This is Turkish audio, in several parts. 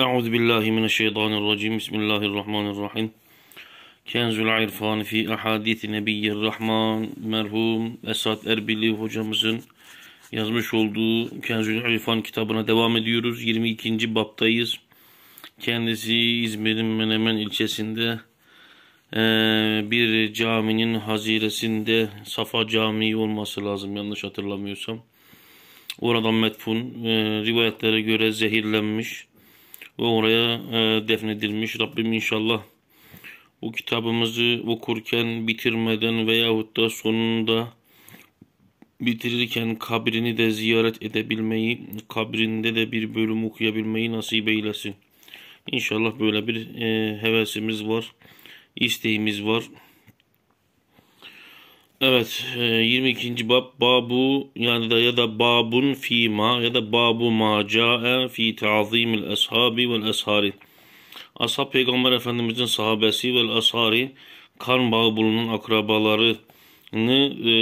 Euzu billahi mineşşeytanirracim. Bismillahirrahmanirrahim. Kenzül irfan fi ahadis nebiyyir rahman merhum Esat Erbili hocamızın yazmış olduğu Kenzül irfan kitabına devam ediyoruz. 22. baptayız. Kendisi İzmir'in Menemen ilçesinde e, bir caminin haziresinde Safa Camii olması lazım yanlış hatırlamıyorsam. Oradan metfun e, rivayetlere göre zehirlenmiş ve oraya e, defnedilmiş. Rabbim inşallah bu kitabımızı okurken bitirmeden veyahut da sonunda bitirirken kabrini de ziyaret edebilmeyi, kabrinde de bir bölüm okuyabilmeyi nasip eylesin. İnşallah böyle bir e, hevesimiz var, isteğimiz var. Evet 22. E, bab babu yani da ya da babun fi ma ya da babu ma ca'e fi el ashabi vel ashari. Ashab Peygamber Efendimizin sahabesi vel ashari kan bağı bulunan akrabalarını e,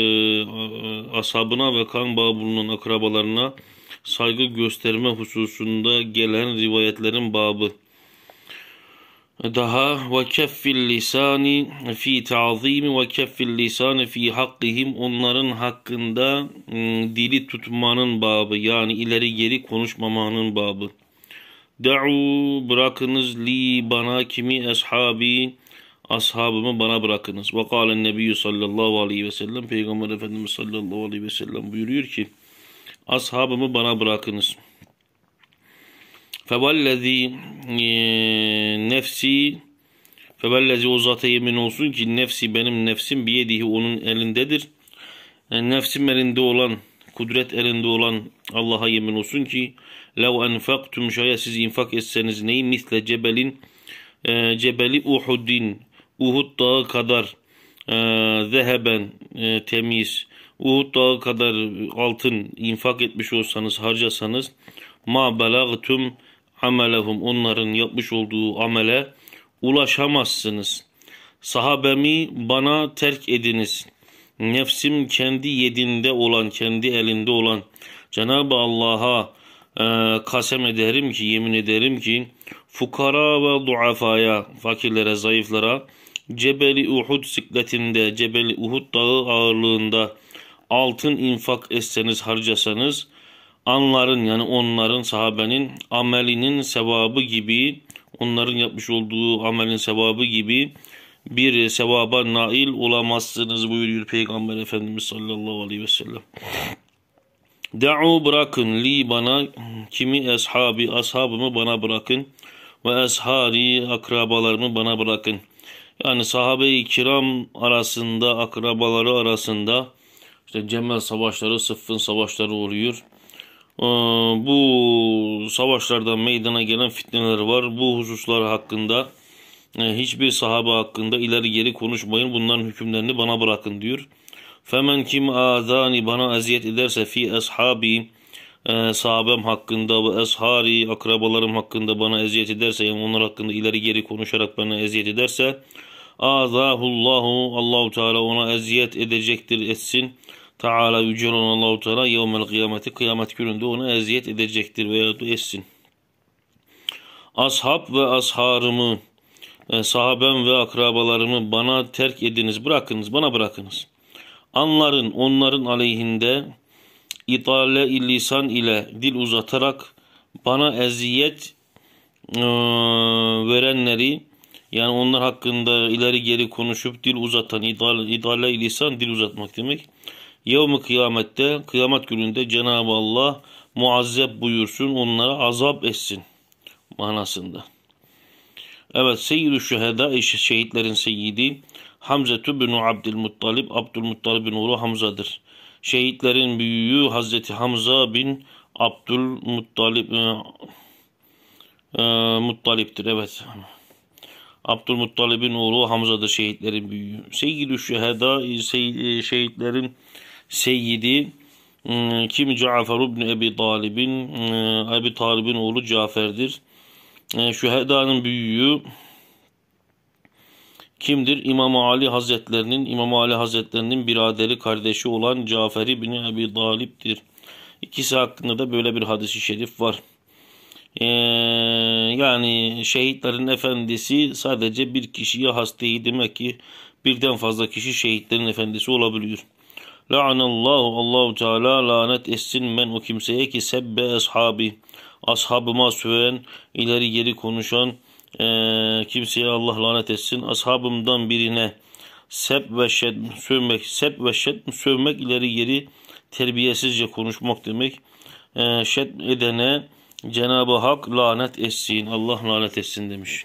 ashabına ve kan bağı akrabalarına saygı gösterme hususunda gelen rivayetlerin babı daha ve keffil lisani fi ta'zimi ve keffil lisani fi hakkihim onların hakkında ıı, dili tutmanın babı yani ileri geri konuşmamanın babı. Da'u bırakınız li bana kimi eshabi ashabımı bana bırakınız. Ve kâlen nebiyyü sallallahu aleyhi ve sellem Peygamber Efendimiz sallallahu aleyhi ve sellem buyuruyor ki ashabımı bana bırakınız.'' Fevellezî nefsi Fevellezi o zata yemin olsun ki nefsi benim nefsim biyedihi onun elindedir. Yani e, nefsim elinde olan, kudret elinde olan Allah'a yemin olsun ki lev enfaktum şayet siz infak etseniz neyi misle cebelin e, cebeli Uhud'in Uhud dağı kadar e, zeheben e, temiz Uhud dağı kadar altın infak etmiş olsanız harcasanız ma belagtum amelehum onların yapmış olduğu amele ulaşamazsınız. Sahabemi bana terk ediniz. Nefsim kendi yedinde olan, kendi elinde olan Cenab-ı Allah'a e, kasem ederim ki, yemin ederim ki fukara ve duafaya, fakirlere, zayıflara Cebeli Uhud sikletinde, Cebeli Uhud dağı ağırlığında altın infak etseniz, harcasanız anların yani onların sahabenin amelinin sevabı gibi onların yapmış olduğu amelin sevabı gibi bir sevaba nail olamazsınız buyuruyor Peygamber Efendimiz sallallahu aleyhi ve sellem. Da'u bırakın li bana kimi eshabi ashabımı bana bırakın ve eshari akrabalarımı bana bırakın. Yani sahabe-i kiram arasında akrabaları arasında işte Cemel savaşları, Sıffın savaşları oluyor. Ee, bu savaşlarda meydana gelen fitneler var. Bu hususlar hakkında e, hiçbir sahabe hakkında ileri geri konuşmayın. Bunların hükümlerini bana bırakın diyor. Femen kim azani bana eziyet ederse fi ashabi e, sahabem hakkında ve eshari akrabalarım hakkında bana eziyet ederse yani onlar hakkında ileri geri konuşarak bana eziyet ederse azahullahu Allahu Teala ona eziyet edecektir etsin. Teala Yüce olan Allahu Teala yevmel kıyameti kıyamet gününde ona eziyet edecektir veya etsin. Ashab ve asharımı, e, sahabem ve akrabalarımı bana terk ediniz, bırakınız, bana bırakınız. Anların, onların aleyhinde itale lisan ile dil uzatarak bana eziyet e, verenleri yani onlar hakkında ileri geri konuşup dil uzatan idale, idale lisan dil uzatmak demek Yevmi kıyamette, kıyamet gününde Cenab-ı Allah muazzeb buyursun, onlara azap etsin manasında. Evet, Seyyid-i Şüheda, şehitlerin seyyidi Hamzetü bin Abdülmuttalib, Abdülmuttalib bin oğlu Hamza'dır. Şehitlerin büyüğü Hazreti Hamza bin Abdülmuttalib e, e, Muttalip'tir. Evet. Abdülmuttalib'in oğlu Hamza'dır şehitlerin büyüğü. Seyyid-i Şüheda e, e, şehitlerin seyyidi hmm, kim Cafer ibn Ebi Talib'in hmm, Ebi Talib'in oğlu Cafer'dir. Hmm, Şühedanın büyüğü kimdir? İmam Ali Hazretlerinin İmam Ali Hazretlerinin biraderi kardeşi olan Cafer ibn Ebi Talib'dir. İkisi hakkında da böyle bir hadisi şerif var. Ee, yani şehitlerin efendisi sadece bir kişiye has değil demek ki birden fazla kişi şehitlerin efendisi olabiliyor. La'anallahu Allahu Teala lanet etsin men o kimseye ki sebbe ashabi ashabıma söven ileri geri konuşan e, kimseye Allah lanet etsin. Ashabımdan birine seb ve şed sövmek, seb ve şed sövmek ileri geri terbiyesizce konuşmak demek. E, şed edene Cenab-ı Hak lanet etsin. Allah lanet etsin demiş.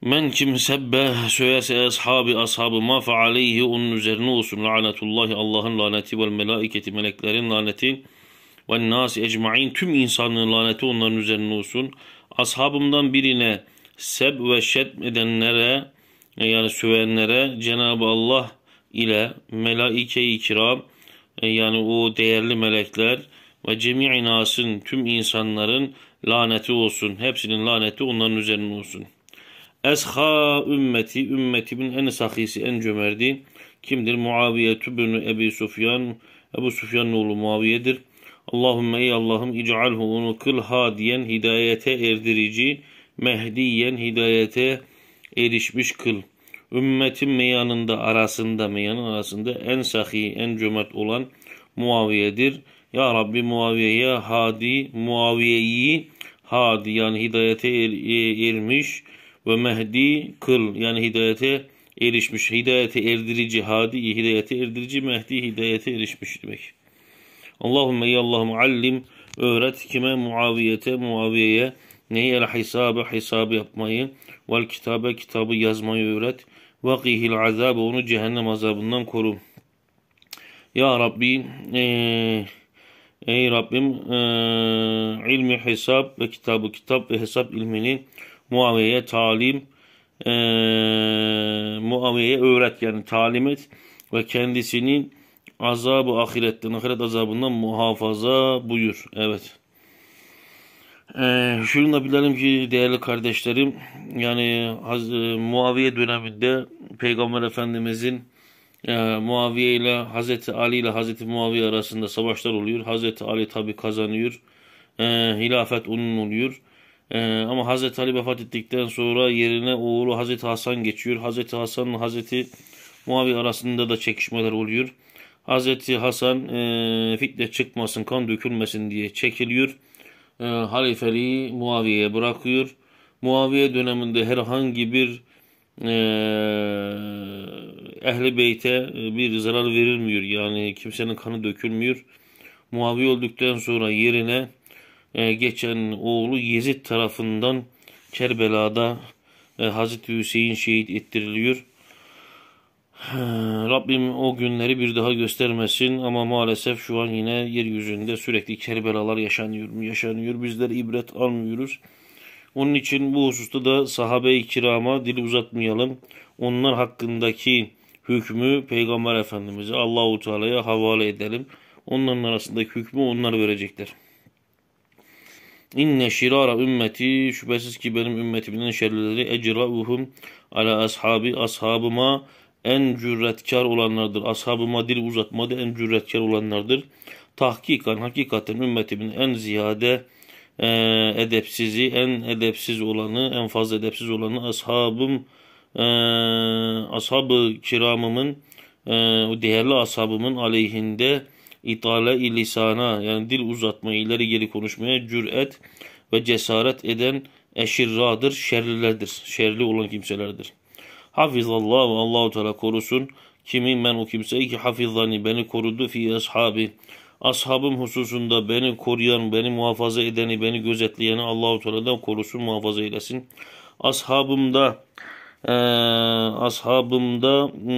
Men kim sebbe söylese ashabi ashabıma ma aleyhi onun üzerine olsun lanetullahi Allah'ın laneti ve melaiketi meleklerin laneti ve nasi ecmain tüm insanlığın laneti onların üzerine olsun. Ashabımdan birine seb ve şet edenlere e, yani sövenlere Cenab-ı Allah ile melaike-i kiram e, yani o değerli melekler ve cemi'i nasın tüm insanların laneti olsun. Hepsinin laneti onların üzerine olsun. Esha ümmeti, ümmetimin en sakisi, en cömerdi kimdir? Muaviye tübünü Ebi Sufyan, Ebu Sufyan oğlu Muaviye'dir. Allahümme ey Allah'ım ic'alhu onu kıl hadiyen hidayete erdirici, mehdiyen hidayete erişmiş kıl. Ümmetin meyanında arasında, meyanın arasında en sahi, en cömert olan Muaviye'dir. Ya Rabbi Muaviye'ye hadi, Muaviye'yi hadi yani hidayete er, e, ermiş, ve mehdi kıl yani hidayete erişmiş. Hidayete erdirici hadi hidayete erdirici mehdi hidayete erişmiş demek. Allahümme ya Allah'ım allim öğret kime muaviyete muaviyeye neyel hisabe hesabı yapmayı vel kitabe kitabı yazmayı öğret ve kihil azabı onu cehennem azabından koru. Ya Rabbi eee Ey Rabbim e, ilmi hesap ve kitabı kitap ve hesap ilmini Muaviye'ye talim e, Muaviye'ye öğret yani talim et ve kendisinin azabı ahiretten ahiret azabından muhafaza buyur. Evet. Ee, şunu da bilelim ki değerli kardeşlerim yani Haz Muaviye döneminde Peygamber Efendimizin e, Muaviye ile Hazreti Ali ile Hazreti Muaviye arasında savaşlar oluyor. Hazreti Ali tabi kazanıyor. E, hilafet onun oluyor. E, ama Hazreti Ali vefat ettikten sonra yerine oğlu Hazreti Hasan geçiyor. Hazreti Hasan ile Hazreti Muaviye arasında da çekişmeler oluyor. Hazreti Hasan e, fitne çıkmasın, kan dökülmesin diye çekiliyor. E, halifeliği Muaviye'ye bırakıyor. Muaviye döneminde herhangi bir e, ehli beyte e, bir zarar verilmiyor. Yani kimsenin kanı dökülmüyor. Muavi öldükten sonra yerine e, geçen oğlu Yezid tarafından Kerbela'da e, Hazreti Hüseyin şehit ettiriliyor. Ee, Rabbim o günleri bir daha göstermesin ama maalesef şu an yine yeryüzünde sürekli kerbelalar yaşanıyor. Yaşanıyor. Bizler ibret almıyoruz. Onun için bu hususta da sahabe-i kirama dil uzatmayalım. Onlar hakkındaki hükmü Peygamber Efendimiz'e Allahu Teala'ya havale edelim. Onların arasındaki hükmü onlar verecekler. İnne şirara ümmeti şüphesiz ki benim ümmetimin şerleri ecrauhum ala ashabi ashabıma en cüretkar olanlardır. Ashabıma dil uzatmadı en cüretkar olanlardır. Tahkikan hakikaten ümmetimin en ziyade e, edepsizi, en edepsiz olanı, en fazla edepsiz olanı ashabım, e, ee, ashab kiramımın, e, o değerli ashabımın aleyhinde itale ilisana yani dil uzatma, ileri geri konuşmaya cüret ve cesaret eden eşirradır, şerlilerdir. Şerli olan kimselerdir. Hafizallah ve Allahu Teala korusun. Kimi men o kimseyi ki hafizani beni korudu fi ashabi Ashabım hususunda beni koruyan, beni muhafaza edeni, beni gözetleyeni Allahu Teala'dan korusun, muhafaza eylesin. Ashabımda e, ashabımda e,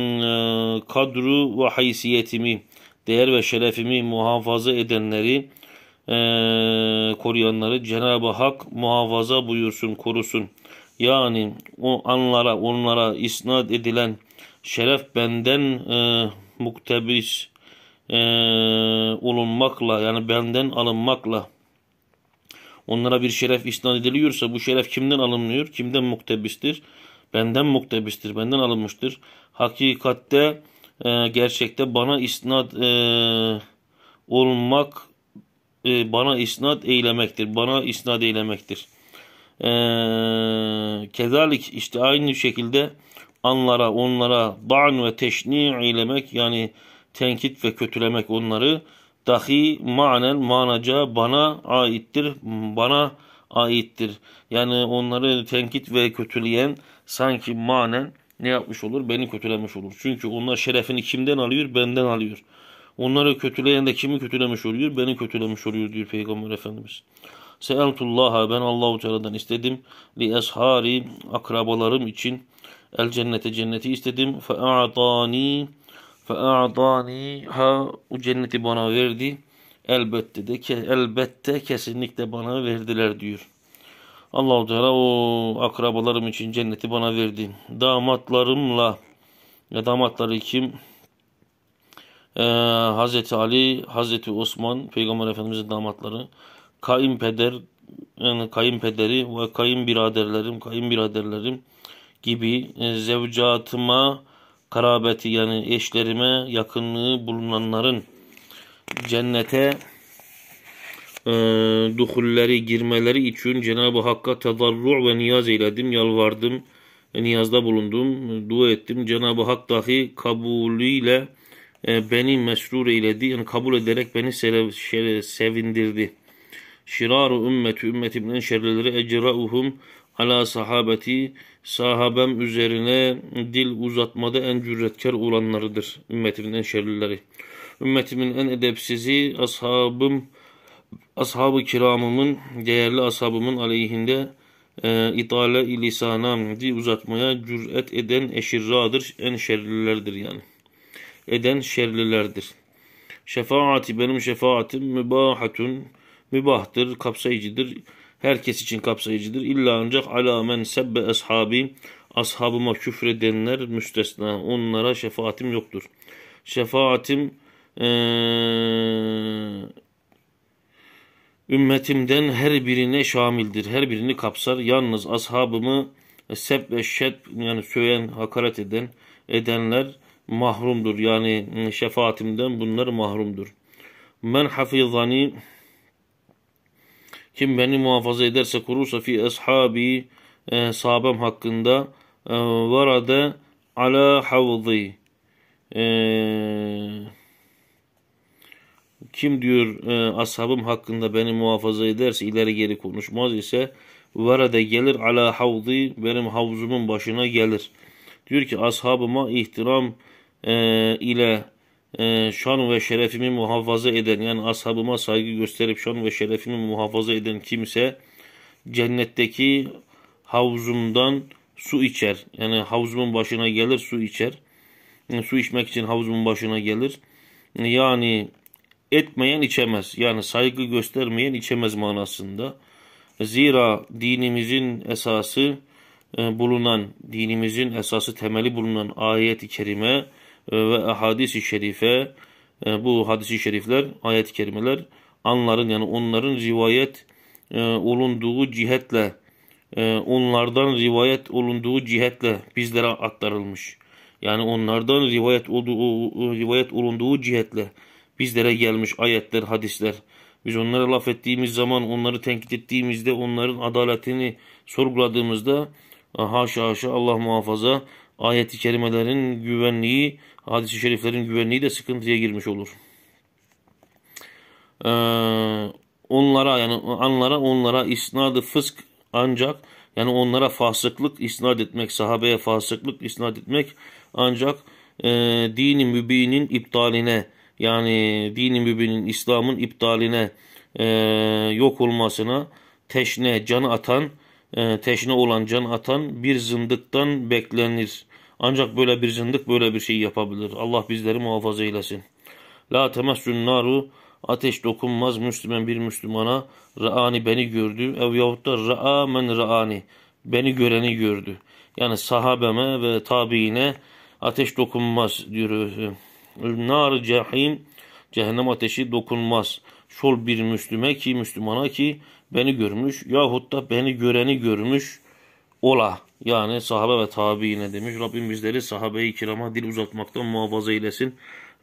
kadru ve haysiyetimi, değer ve şerefimi muhafaza edenleri e, koruyanları Cenab-ı Hak muhafaza buyursun, korusun. Yani o anlara, onlara isnat edilen şeref benden e, muktebis e, olunmakla yani benden alınmakla onlara bir şeref isnat ediliyorsa bu şeref kimden alınmıyor? Kimden muktebistir? Benden muktebistir, benden alınmıştır. Hakikatte e, gerçekte bana isnat e, olmak e, bana isnat eylemektir. Bana isnat eylemektir. E, kezalik işte aynı şekilde anlara, onlara dan ve teşni eylemek yani tenkit ve kötülemek onları dahi manel manaca bana aittir bana aittir. Yani onları tenkit ve kötüleyen sanki manen ne yapmış olur? Beni kötülemiş olur. Çünkü onlar şerefini kimden alıyor? Benden alıyor. Onları kötüleyen de kimi kötülemiş oluyor? Beni kötülemiş oluyor diyor Peygamber Efendimiz. Seeltullah'a ben Allahu Teala'dan istedim. Li eshari akrabalarım için el cennete cenneti istedim. Fe a'tani فَاَعْضَانِي ha o cenneti bana verdi. Elbette de ke, elbette kesinlikle bana verdiler diyor. Allahu Teala o akrabalarım için cenneti bana verdi. Damatlarımla ya damatları kim? Ee, Hazreti Ali, Hazreti Osman, Peygamber Efendimizin damatları, kayınpeder, yani kayınpederi ve kayınbiraderlerim, kayınbiraderlerim gibi e, zevcatıma karabeti yani eşlerime yakınlığı bulunanların cennete e, duhulleri girmeleri için Cenab-ı Hakk'a tazarru ve niyaz eyledim, yalvardım, niyazda bulundum, dua ettim. Cenab-ı Hak dahi kabulüyle e, beni mesrur eyledi, yani kabul ederek beni sele, şere, sevindirdi. Şiraru ümmeti ümmetimden şerrileri ecrauhum ala sahabeti sahabem üzerine dil uzatmada en cüretkar olanlarıdır. Ümmetimin en şerlileri. Ümmetimin en edepsizi ashabım, ashabı kiramımın, değerli ashabımın aleyhinde e, itale lisanam dil uzatmaya cüret eden eşirradır. En şerlilerdir yani. Eden şerlilerdir. Şefaati benim şefaatim mübahatun mübahtır, kapsayıcıdır herkes için kapsayıcıdır. İlla ancak ala men sebbe ashabi ashabıma küfredenler müstesna onlara şefaatim yoktur. Şefaatim ee, ümmetimden her birine şamildir. Her birini kapsar. Yalnız ashabımı seb ve şep yani söyen, hakaret eden edenler mahrumdur. Yani şefaatimden bunlar mahrumdur. Men hafizani kim beni muhafaza ederse kurursa fi ashabi e, sahabem hakkında e, varade ala havzi e, kim diyor e, ashabım hakkında beni muhafaza ederse ileri geri konuşmaz ise varada gelir ala havzi benim havzumun başına gelir. Diyor ki ashabıma ihtiram e, ile e, şan ve şerefimi muhafaza eden yani ashabıma saygı gösterip şan ve şerefimi muhafaza eden kimse cennetteki havuzumdan su içer. Yani havuzumun başına gelir su içer. su içmek için havuzumun başına gelir. Yani etmeyen içemez. Yani saygı göstermeyen içemez manasında. Zira dinimizin esası e, bulunan, dinimizin esası temeli bulunan ayet-i kerime e, ve ahadisi şerife e, bu hadisi şerifler, ayet-i kerimeler anların yani onların rivayet e, olunduğu cihetle onlardan rivayet olunduğu cihetle bizlere aktarılmış. Yani onlardan rivayet olduğu rivayet olunduğu cihetle bizlere gelmiş ayetler, hadisler. Biz onlara laf ettiğimiz zaman, onları tenkit ettiğimizde, onların adaletini sorguladığımızda haşa haşa Allah muhafaza ayeti kerimelerin güvenliği hadisi şeriflerin güvenliği de sıkıntıya girmiş olur. Ee, onlara yani anlara onlara isnadı fısk ancak yani onlara fasıklık isnat etmek, sahabeye fasıklık isnat etmek ancak e, dini mübinin iptaline yani dini mübinin İslam'ın iptaline e, yok olmasına teşne, can atan, e, teşne olan can atan bir zındıktan beklenir. Ancak böyle bir zındık böyle bir şey yapabilir. Allah bizleri muhafaza eylesin. La temessün naru ateş dokunmaz Müslüman bir Müslümana ra'ani beni gördü ev yahut da ra'a men ra'ani beni göreni gördü. Yani sahabeme ve tabiine ateş dokunmaz diyor. Nar cehim cehennem ateşi dokunmaz. Şol bir Müslüme ki Müslümana ki beni görmüş yahut da beni göreni görmüş ola. Yani sahabe ve tabiine demiş. Rabbim bizleri sahabeyi kirama dil uzatmaktan muhafaza eylesin.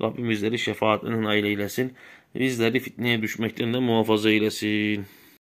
Rabbim bizleri şefaatinin aile eylesin. Bizleri fitneye düşmekten de muhafaza eylesin.